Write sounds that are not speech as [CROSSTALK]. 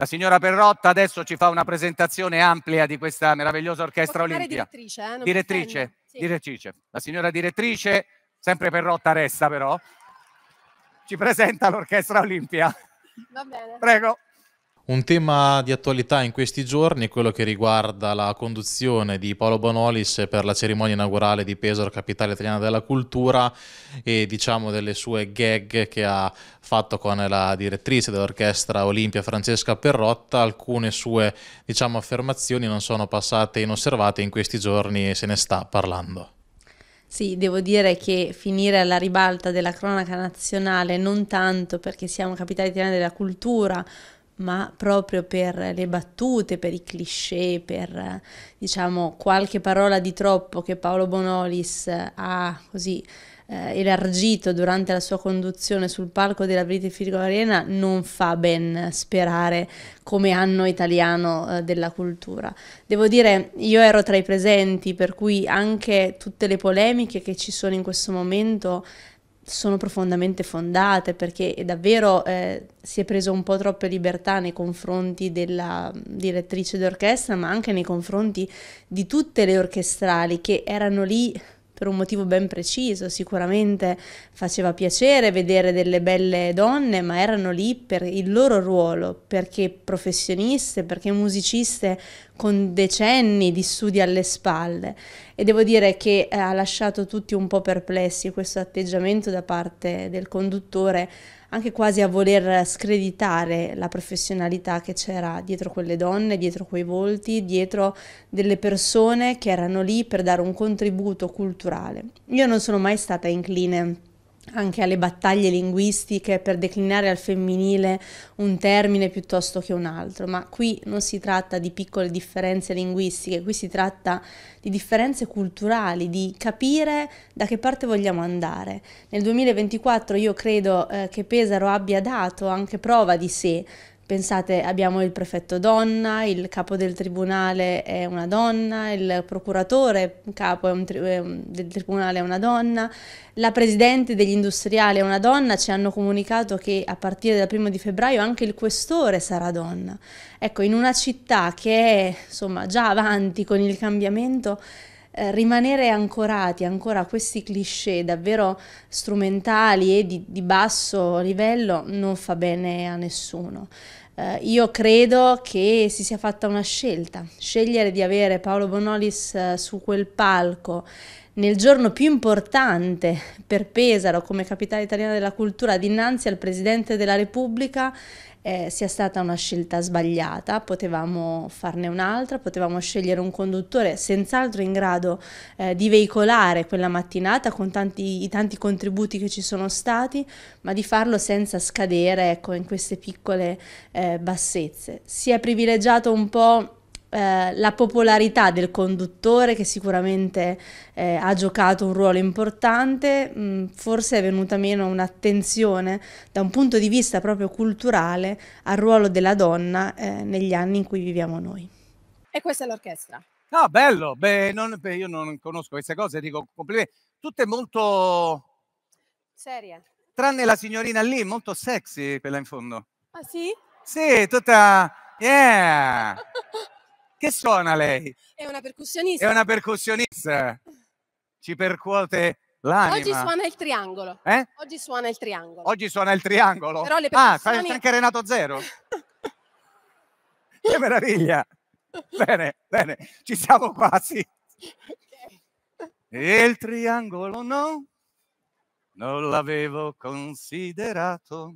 La signora Perrotta adesso ci fa una presentazione ampia di questa meravigliosa orchestra olimpica. Direttrice, eh? direttrice, sì. direttrice. La signora direttrice, sempre Perrotta resta però, ci presenta l'orchestra Olimpia. Va bene. Prego. Un tema di attualità in questi giorni è quello che riguarda la conduzione di Paolo Bonolis per la cerimonia inaugurale di Pesaro, capitale italiana della cultura, e diciamo delle sue gag che ha fatto con la direttrice dell'orchestra Olimpia Francesca Perrotta. Alcune sue diciamo, affermazioni non sono passate inosservate in questi giorni e se ne sta parlando. Sì, devo dire che finire alla ribalta della cronaca nazionale non tanto perché siamo capitale italiana della cultura, ma proprio per le battute, per i cliché, per diciamo qualche parola di troppo che Paolo Bonolis eh, ha così eh, elargito durante la sua conduzione sul palco della Brite Virgo Arena non fa ben sperare come anno italiano eh, della cultura. Devo dire, io ero tra i presenti, per cui anche tutte le polemiche che ci sono in questo momento sono profondamente fondate perché davvero eh, si è preso un po' troppe libertà nei confronti della direttrice d'orchestra, ma anche nei confronti di tutte le orchestrali che erano lì per un motivo ben preciso, sicuramente faceva piacere vedere delle belle donne, ma erano lì per il loro ruolo, perché professioniste, perché musiciste con decenni di studi alle spalle e devo dire che eh, ha lasciato tutti un po' perplessi questo atteggiamento da parte del conduttore, anche quasi a voler screditare la professionalità che c'era dietro quelle donne, dietro quei volti, dietro delle persone che erano lì per dare un contributo culturale. Io non sono mai stata incline a anche alle battaglie linguistiche per declinare al femminile un termine piuttosto che un altro, ma qui non si tratta di piccole differenze linguistiche, qui si tratta di differenze culturali, di capire da che parte vogliamo andare. Nel 2024 io credo eh, che Pesaro abbia dato anche prova di sé Pensate, abbiamo il prefetto donna, il capo del tribunale è una donna, il procuratore capo tri del tribunale è una donna, la presidente degli industriali è una donna, ci hanno comunicato che a partire dal primo di febbraio anche il questore sarà donna. Ecco, in una città che è insomma già avanti con il cambiamento, eh, rimanere ancorati ancora a questi cliché davvero strumentali e di, di basso livello non fa bene a nessuno. Eh, io credo che si sia fatta una scelta, scegliere di avere Paolo Bonolis eh, su quel palco nel giorno più importante per Pesaro come capitale italiana della cultura dinanzi al Presidente della Repubblica eh, sia stata una scelta sbagliata, potevamo farne un'altra, potevamo scegliere un conduttore senz'altro in grado eh, di veicolare quella mattinata con tanti, i tanti contributi che ci sono stati, ma di farlo senza scadere ecco, in queste piccole eh, bassezze. Si è privilegiato un po' Eh, la popolarità del conduttore che sicuramente eh, ha giocato un ruolo importante, mh, mm, forse è venuta meno un'attenzione da un punto di vista proprio culturale al ruolo della donna eh, negli anni in cui viviamo noi. E questa è l'orchestra. Ah, bello, beh, non, beh, io non conosco queste cose, dico complimenti. Tutte molto... Serie. Tranne la signorina lì, molto sexy quella in fondo. Ah sì? Sì, tutta... Yeah! [LAUGHS] Che suona lei? È una percussionista. È una percussionista. Ci percuote l'anima. Oggi suona il triangolo. Eh? Oggi suona il triangolo. Oggi suona il triangolo. Però le ah, percussioni... Ah, c'è anche Renato Zero. [LAUGHS] che meraviglia. bene, bene, ci siamo quasi. Okay. Il triangolo no, non l'avevo considerato.